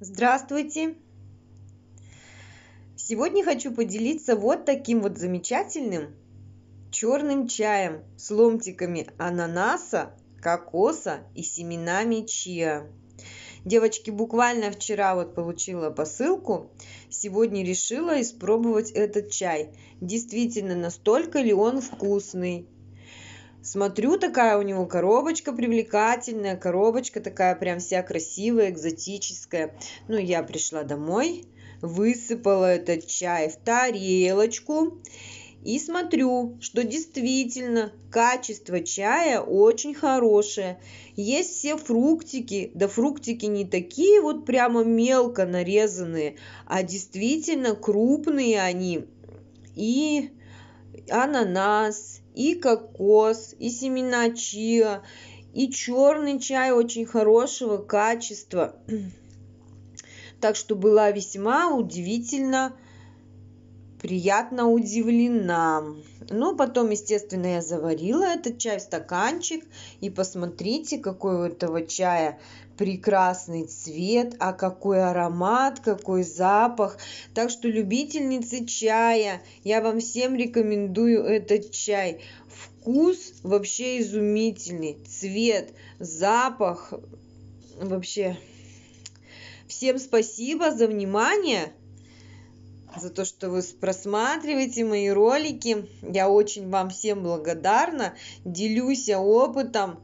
Здравствуйте! Сегодня хочу поделиться вот таким вот замечательным черным чаем с ломтиками ананаса, кокоса и семенами чиа. Девочки, буквально вчера вот получила посылку, сегодня решила испробовать этот чай. Действительно, настолько ли он вкусный? Смотрю, такая у него коробочка привлекательная, коробочка такая прям вся красивая, экзотическая. Ну, я пришла домой, высыпала этот чай в тарелочку и смотрю, что действительно качество чая очень хорошее. Есть все фруктики, да фруктики не такие вот прямо мелко нарезанные, а действительно крупные они. И ананас, и кокос, и семена чиа, и черный чай очень хорошего качества. Так что была весьма удивительно приятно удивлена. Ну, потом, естественно, я заварила этот чай в стаканчик. И посмотрите, какой у этого чая прекрасный цвет, а какой аромат, какой запах. Так что, любительницы чая, я вам всем рекомендую этот чай. Вкус вообще изумительный. Цвет, запах вообще. Всем спасибо за внимание за то, что вы просматриваете мои ролики. Я очень вам всем благодарна. Делюсь опытом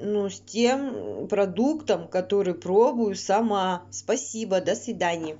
ну, с тем продуктом, который пробую сама. Спасибо, до свидания.